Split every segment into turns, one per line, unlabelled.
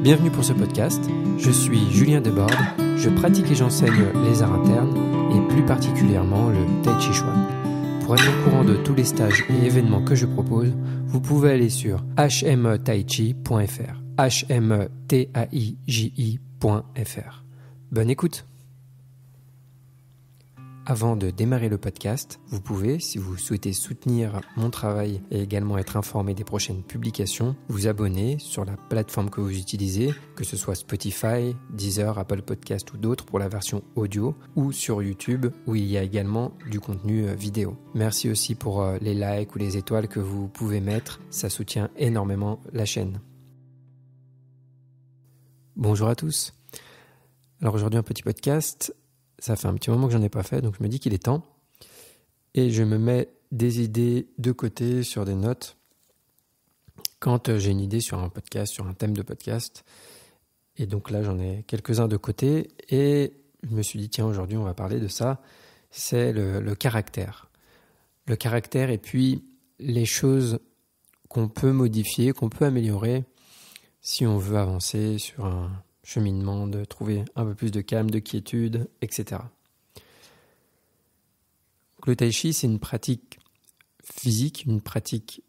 Bienvenue pour ce podcast. Je suis Julien Debord, Je pratique et j'enseigne les arts internes et plus particulièrement le Tai Chi Chuan. Pour être au courant de tous les stages et événements que je propose, vous pouvez aller sur hmetaichi.fr. ifr Bonne écoute. Avant de démarrer le podcast, vous pouvez, si vous souhaitez soutenir mon travail et également être informé des prochaines publications, vous abonner sur la plateforme que vous utilisez, que ce soit Spotify, Deezer, Apple Podcast ou d'autres pour la version audio, ou sur YouTube où il y a également du contenu euh, vidéo. Merci aussi pour euh, les likes ou les étoiles que vous pouvez mettre, ça soutient énormément la chaîne. Bonjour à tous. Alors aujourd'hui un petit podcast ça fait un petit moment que j'en ai pas fait, donc je me dis qu'il est temps. Et je me mets des idées de côté sur des notes quand euh, j'ai une idée sur un podcast, sur un thème de podcast. Et donc là, j'en ai quelques-uns de côté. Et je me suis dit, tiens, aujourd'hui, on va parler de ça. C'est le, le caractère. Le caractère et puis les choses qu'on peut modifier, qu'on peut améliorer si on veut avancer sur un, cheminement, de trouver un peu plus de calme, de quiétude, etc. Le tai chi, c'est une pratique physique, une pratique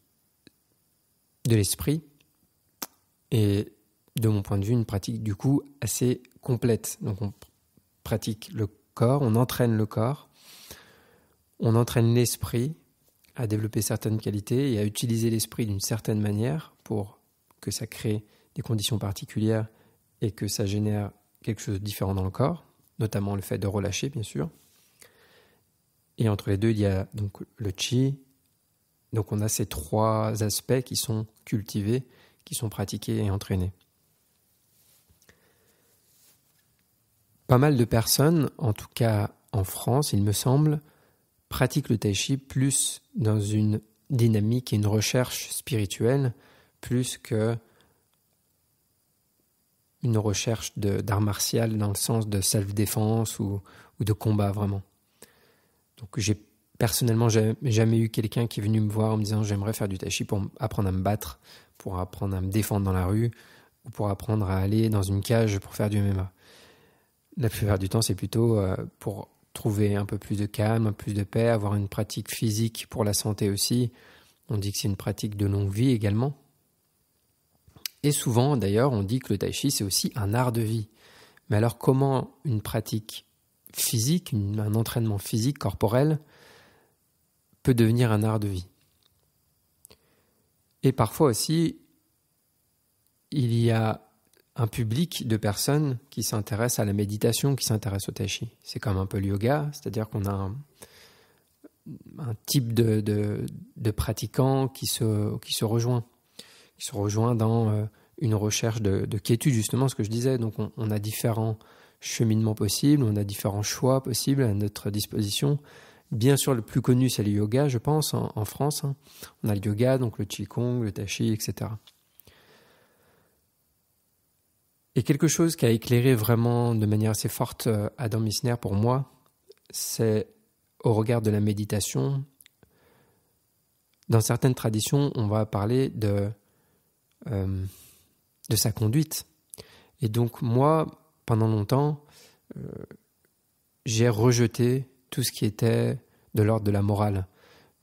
de l'esprit, et de mon point de vue, une pratique du coup assez complète. Donc on pratique le corps, on entraîne le corps, on entraîne l'esprit à développer certaines qualités et à utiliser l'esprit d'une certaine manière pour que ça crée des conditions particulières et que ça génère quelque chose de différent dans le corps, notamment le fait de relâcher, bien sûr. Et entre les deux, il y a donc le chi. Donc on a ces trois aspects qui sont cultivés, qui sont pratiqués et entraînés. Pas mal de personnes, en tout cas en France, il me semble, pratiquent le tai chi plus dans une dynamique et une recherche spirituelle, plus que une recherche d'art martial dans le sens de self-défense ou, ou, de combat vraiment. Donc j'ai personnellement jamais, jamais eu quelqu'un qui est venu me voir en me disant j'aimerais faire du tachi pour apprendre à me battre, pour apprendre à me défendre dans la rue ou pour apprendre à aller dans une cage pour faire du MMA. La plupart du temps, c'est plutôt euh, pour trouver un peu plus de calme, plus de paix, avoir une pratique physique pour la santé aussi. On dit que c'est une pratique de longue vie également, et souvent, d'ailleurs, on dit que le tai chi, c'est aussi un art de vie. Mais alors, comment une pratique physique, un entraînement physique, corporel, peut devenir un art de vie Et parfois aussi, il y a un public de personnes qui s'intéressent à la méditation, qui s'intéressent au tai chi. C'est comme un peu le yoga, c'est-à-dire qu'on a un, type de, pratiquants pratiquant qui se, qui se rejoint qui se rejoint dans euh, une recherche de, quiétude, justement ce que je disais. Donc on, a différents cheminements possibles, on a différents choix possibles à notre disposition. Bien sûr, le plus connu, c'est le yoga, je pense, en, France. Hein. On a le yoga, donc le qigong, le tachi, etc. Et quelque chose qui a éclairé vraiment de manière assez forte euh, Adam Missner pour moi, c'est au regard de la méditation. Dans certaines traditions, on va parler de euh, de sa conduite. Et donc moi, pendant longtemps, euh, j'ai rejeté tout ce qui était de l'ordre de la morale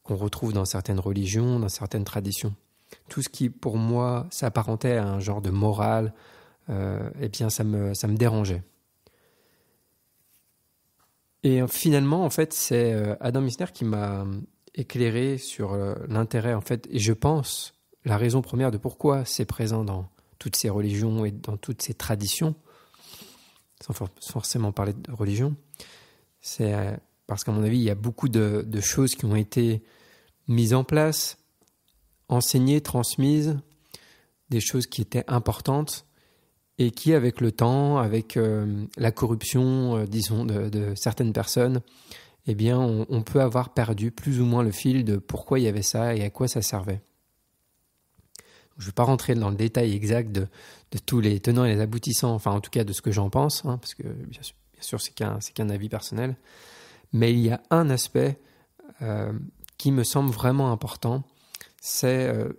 qu'on retrouve dans certaines religions, dans certaines traditions. Tout ce qui, pour moi, s'apparentait à un genre de morale, euh, eh bien, ça me, ça me dérangeait. Et finalement, en fait, c'est euh, Adam Misner qui m'a éclairé sur l'intérêt, en fait, et je pense la raison première de pourquoi c'est présent dans toutes ces religions et dans toutes ces traditions, sans forcément parler de religion, c'est euh, parce qu'à mon avis, il y a beaucoup de, choses qui ont été mises en place, enseignées, transmises, des choses qui étaient importantes et qui, avec le temps, avec euh, la corruption, euh, disons, de, certaines personnes, eh bien, on, on peut avoir perdu plus ou moins le fil de pourquoi il y avait ça et à quoi ça servait je ne vais pas rentrer dans le détail exact de, tous les tenants et les aboutissants, enfin en tout cas de ce que j'en pense, hein, parce que bien sûr, sûr c'est qu'un avis personnel, mais il y a un aspect euh, qui me semble vraiment important, c'est euh,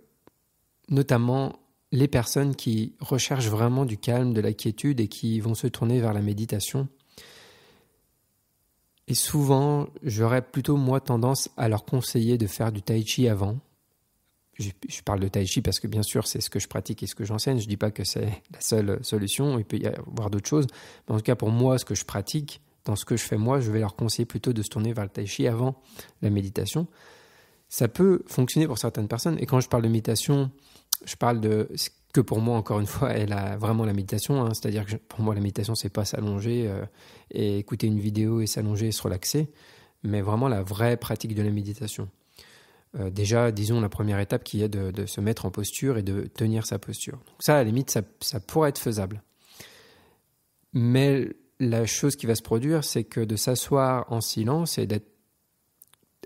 notamment les personnes qui recherchent vraiment du calme, de la quiétude et qui vont se tourner vers la méditation. Et souvent, j'aurais plutôt moi tendance à leur conseiller de faire du tai chi avant, je, parle de tai chi parce que bien sûr c'est ce que je pratique et ce que j'enseigne. Je ne dis pas que c'est la seule solution, il peut y avoir d'autres choses. Mais en tout cas pour moi, ce que je pratique, dans ce que je fais moi, je vais leur conseiller plutôt de se tourner vers le tai chi avant la méditation. Ça peut fonctionner pour certaines personnes. Et quand je parle de méditation, je parle de ce que pour moi, encore une fois, est a vraiment la méditation. Hein. C'est-à-dire que pour moi, la méditation, c'est pas s'allonger euh, et écouter une vidéo et s'allonger et se relaxer, mais vraiment la vraie pratique de la méditation. Euh, déjà, disons, la première étape qui est de, se mettre en posture et de tenir sa posture. Donc ça, à la limite, ça pourrait être faisable. Mais la chose qui va se produire, c'est que de s'asseoir en silence et d'être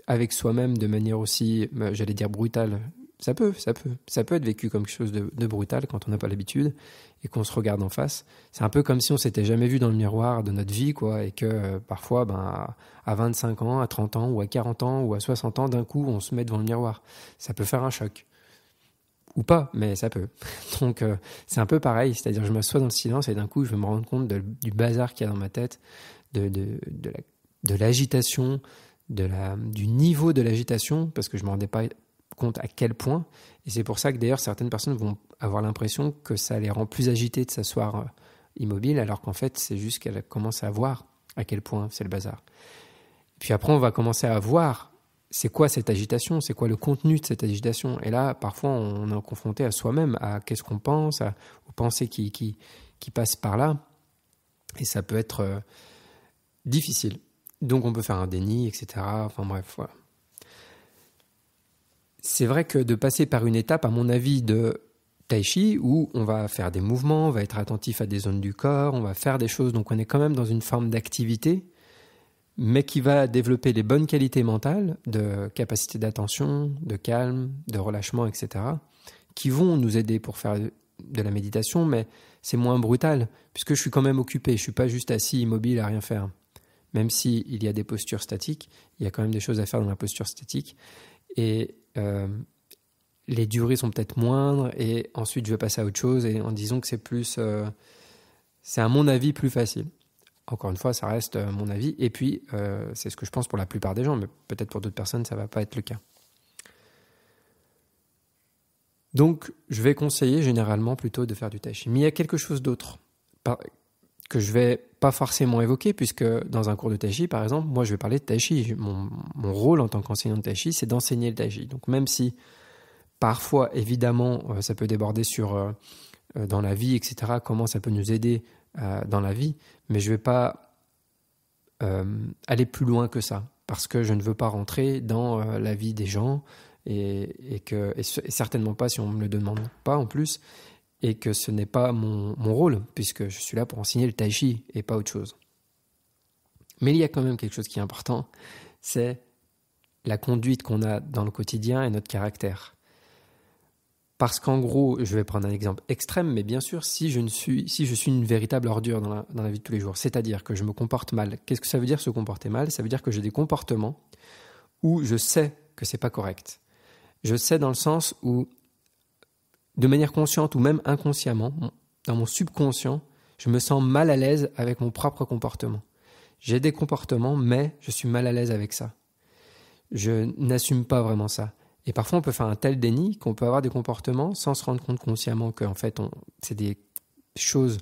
avec soi-même de manière aussi, euh, j'allais dire brutale, ça peut, ça peut. Ça peut être vécu comme quelque chose de, brutal quand on n'a pas l'habitude et qu'on se regarde en face. C'est un peu comme si on s'était jamais vu dans le miroir de notre vie, quoi, et que euh, parfois, ben, à 25 ans, à 30 ans, ou à 40 ans, ou à 60 ans, d'un coup, on se met devant le miroir. Ça peut faire un choc. Ou pas, mais ça peut. Donc, euh, c'est un peu pareil. C'est-à-dire, je m'assois dans le silence et d'un coup, je me rends compte du bazar qu'il y a dans ma tête, de, de, l'agitation, de la, du niveau de l'agitation, parce que je ne me rendais pas compte à quel point. Et c'est pour ça que d'ailleurs certaines personnes vont avoir l'impression que ça les rend plus agitées de s'asseoir euh, immobile, alors qu'en fait c'est juste qu'elles commencent à voir à quel point c'est le bazar. Puis après on va commencer à voir c'est quoi cette agitation, c'est quoi le contenu de cette agitation. Et là parfois on est confronté à soi-même, à qu'est-ce qu'on pense, à, aux pensées qui, qui, qui, passent par là. Et ça peut être euh, difficile. Donc on peut faire un déni, etc. Enfin bref, voilà c'est vrai que de passer par une étape, à mon avis, de tai chi, où on va faire des mouvements, on va être attentif à des zones du corps, on va faire des choses, donc on est quand même dans une forme d'activité, mais qui va développer les bonnes qualités mentales, de capacité d'attention, de calme, de relâchement, etc., qui vont nous aider pour faire de la méditation, mais c'est moins brutal, puisque je suis quand même occupé, je ne suis pas juste assis immobile à rien faire. Même s'il y a des postures statiques, il y a quand même des choses à faire dans la posture statique. Et euh, les durées sont peut-être moindres et ensuite je vais passer à autre chose et en disant que c'est plus euh, c'est à mon avis plus facile encore une fois ça reste euh, mon avis et puis c'est ce que je pense pour la plupart des gens mais peut-être pour d'autres personnes ça va pas être le cas donc je vais conseiller généralement plutôt de faire du tai mais il y a quelque chose d'autre que je vais pas forcément évoquer, puisque dans un cours de tai chi, par exemple, moi je vais parler de tai chi. Mon, rôle en tant qu'enseignant de tai chi, c'est d'enseigner le tai Donc même si parfois, évidemment, euh, ça peut déborder sur euh, euh, dans la vie, etc., comment ça peut nous aider dans la vie, mais je ne vais pas aller plus loin que ça, parce que je ne veux pas rentrer dans la vie des gens, et, que, et certainement pas si on ne me le demande pas en plus, et que ce n'est pas mon, mon, rôle, puisque je suis là pour enseigner le tai chi et pas autre chose. Mais il y a quand même quelque chose qui est important, c'est la conduite qu'on a dans le quotidien et notre caractère. Parce qu'en gros, je vais prendre un exemple extrême, mais bien sûr, si je, ne suis, si je suis une véritable ordure dans la, dans la vie de tous les jours, c'est-à-dire que je me comporte mal, qu'est-ce que ça veut dire se comporter mal Ça veut dire que j'ai des comportements où je sais que c'est pas correct. Je sais dans le sens où de manière consciente ou même inconsciemment, dans mon subconscient, je me sens mal à l'aise avec mon propre comportement. J'ai des comportements, mais je suis mal à l'aise avec ça. Je n'assume pas vraiment ça. Et parfois, on peut faire un tel déni qu'on peut avoir des comportements sans se rendre compte consciemment que en fait, c'est des choses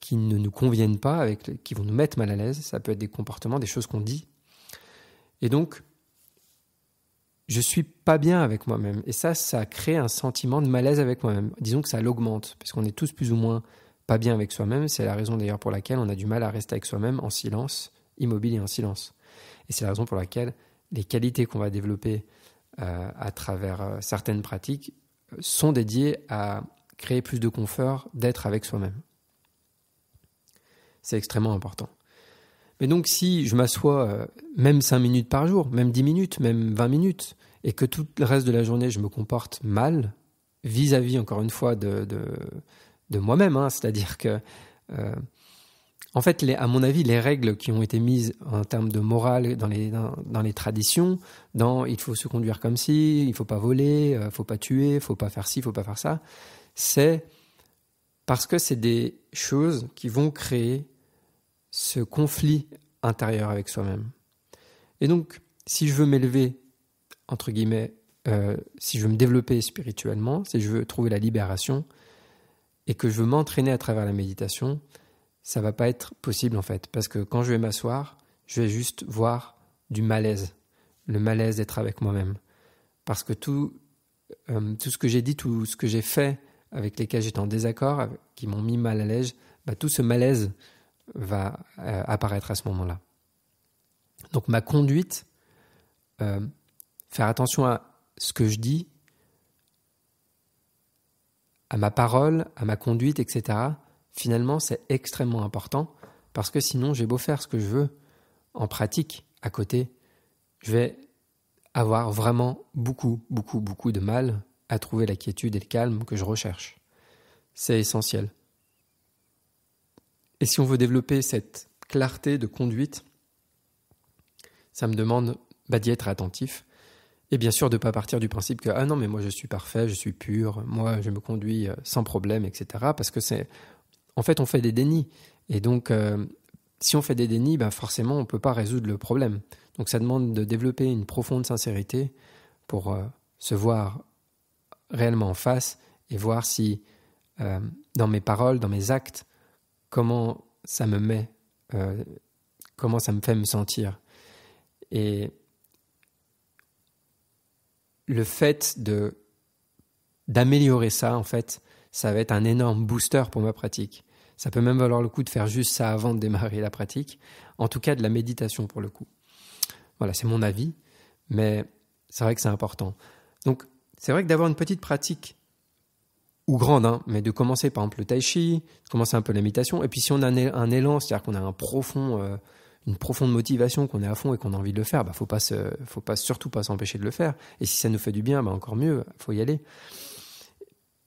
qui ne nous conviennent pas, avec, qui vont nous mettre mal à l'aise. Ça peut être des comportements, des choses qu'on dit. Et donc, je suis pas bien avec moi-même. Et ça, ça crée un sentiment de malaise avec moi-même. Disons que ça l'augmente, parce qu'on est tous plus ou moins pas bien avec soi-même. C'est la raison d'ailleurs pour laquelle on a du mal à rester avec soi-même en silence, immobile et en silence. Et c'est la raison pour laquelle les qualités qu'on va développer euh, à travers euh, certaines pratiques euh, sont dédiées à créer plus de confort d'être avec soi-même. C'est extrêmement important. Mais donc si je m'assois euh, même 5 minutes par jour, même 10 minutes, même 20 minutes, et que tout le reste de la journée je me comporte mal, vis-à-vis encore une fois de, de, moi-même, hein, c'est-à-dire que... Euh, en fait, à mon avis, les règles qui ont été mises en termes de morale dans les, dans, les traditions, dans il faut se conduire comme si il faut pas voler, il euh, ne faut pas tuer, il faut pas faire ci, il faut pas faire ça, c'est parce que c'est des choses qui vont créer ce conflit intérieur avec soi-même. Et donc, si je veux m'élever, entre guillemets, euh, si je veux me développer spirituellement, si je veux trouver la libération, et que je veux m'entraîner à travers la méditation, ça va pas être possible en fait, parce que quand je vais m'asseoir, je vais juste voir du malaise, le malaise d'être avec moi-même, parce que tout, euh, tout ce que j'ai dit, tout ce que j'ai fait, avec lesquels j'étais en désaccord, qui m'ont mis mal à l'aise, bah, tout ce malaise va euh, apparaître à ce moment-là. Donc ma conduite, euh, faire attention à ce que je dis, à ma parole, à ma conduite, etc., finalement c'est extrêmement important parce que sinon j'ai beau faire ce que je veux en pratique à côté, je vais avoir vraiment beaucoup, beaucoup, beaucoup de mal à trouver la quiétude et le calme que je recherche. C'est essentiel. Et si on veut développer cette clarté de conduite, ça me demande bah, d'y être attentif. Et bien sûr, de ne pas partir du principe que ah non, mais moi je suis parfait, je suis pur, moi je me conduis euh, sans problème, etc. Parce que c'est. En fait, on fait des dénis. Et donc, euh, si on fait des dénis, ben forcément, on ne peut pas résoudre le problème. Donc, ça demande de développer une profonde sincérité pour euh, se voir réellement en face et voir si dans mes paroles, dans mes actes, comment ça me met, euh, comment ça me fait me sentir. Et le fait de d'améliorer ça, en fait, ça va être un énorme booster pour ma pratique. Ça peut même valoir le coup de faire juste ça avant de démarrer la pratique, en tout cas de la méditation pour le coup. Voilà, c'est mon avis, mais c'est vrai que c'est important. Donc, c'est vrai que d'avoir une petite pratique ou grande, hein, mais de commencer par exemple le tai chi, commencer un peu l'imitation, et puis si on a un, élan, c'est-à-dire qu'on a un profond, euh, une profonde motivation, qu'on est à fond et qu'on a envie de le faire, bah faut pas, faut pas surtout pas s'empêcher de le faire. Et si ça nous fait du bien, bah encore mieux, faut y aller.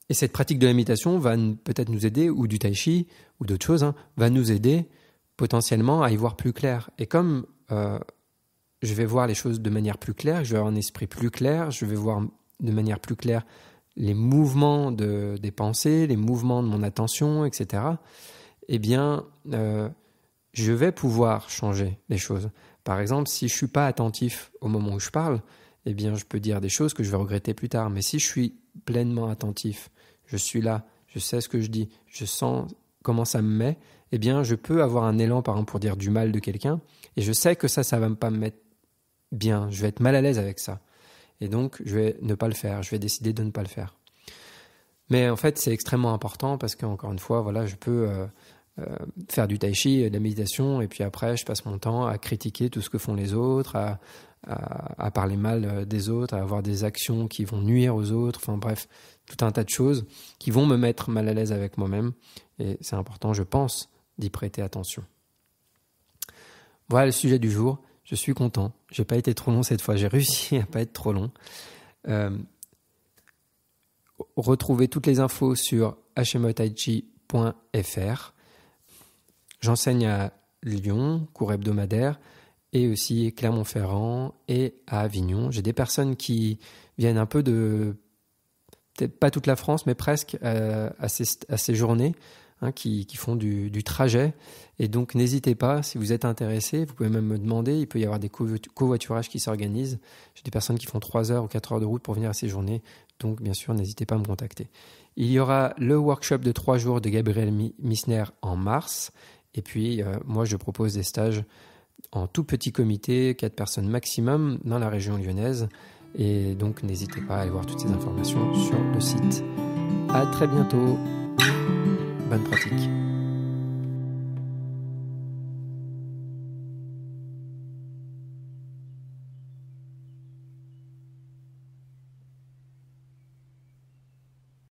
Et cette pratique de l'imitation va peut-être nous aider, ou du tai chi, ou d'autres choses, hein, va nous aider potentiellement à y voir plus clair. Et comme euh, je vais voir les choses de manière plus claire, je vais avoir un esprit plus clair, je vais voir de manière plus claire les mouvements de, des pensées, les mouvements de mon attention, etc., eh bien, euh, je vais pouvoir changer les choses. Par exemple, si je suis pas attentif au moment où je parle, eh bien, je peux dire des choses que je vais regretter plus tard. Mais si je suis pleinement attentif, je suis là, je sais ce que je dis, je sens comment ça me met, eh bien, je peux avoir un élan, par exemple, pour dire du mal de quelqu'un, et je sais que ça, ça va pas me mettre bien, je vais être mal à l'aise avec ça et donc je vais ne pas le faire, je vais décider de ne pas le faire. Mais en fait, c'est extrêmement important parce qu'encore une fois, voilà, je peux euh, euh, faire du tai chi, de la méditation, et puis après, je passe mon temps à critiquer tout ce que font les autres, à parler mal euh, des autres, à avoir des actions qui vont nuire aux autres, enfin bref, tout un tas de choses qui vont me mettre mal à l'aise avec moi-même. Et c'est important, je pense, d'y prêter attention. Voilà le sujet du jour. Je suis content. J'ai pas été trop long cette fois. J'ai réussi à pas être trop long. Euh, retrouvez toutes les infos sur hmotaichi.fr. J'enseigne à Lyon, cours hebdomadaire, et aussi Clermont-Ferrand et à Avignon. J'ai des personnes qui viennent un peu de, peut-être pas toute la France, mais presque euh, à, ces, journées, hein, qui, font du trajet et donc, n'hésitez pas, si vous êtes intéressé, vous pouvez même me demander. Il peut y avoir des covoiturages qui s'organisent. J'ai des personnes qui font 3 heures ou 4 heures de route pour venir à ces journées. Donc, bien sûr, n'hésitez pas à me contacter. Il y aura le workshop de 3 jours de Gabriel Missner en mars. Et puis, euh, moi, je propose des stages en tout petit comité, 4 personnes maximum, dans la région lyonnaise. Et donc, n'hésitez pas à aller voir toutes ces informations sur le site. À très bientôt. Bonne pratique.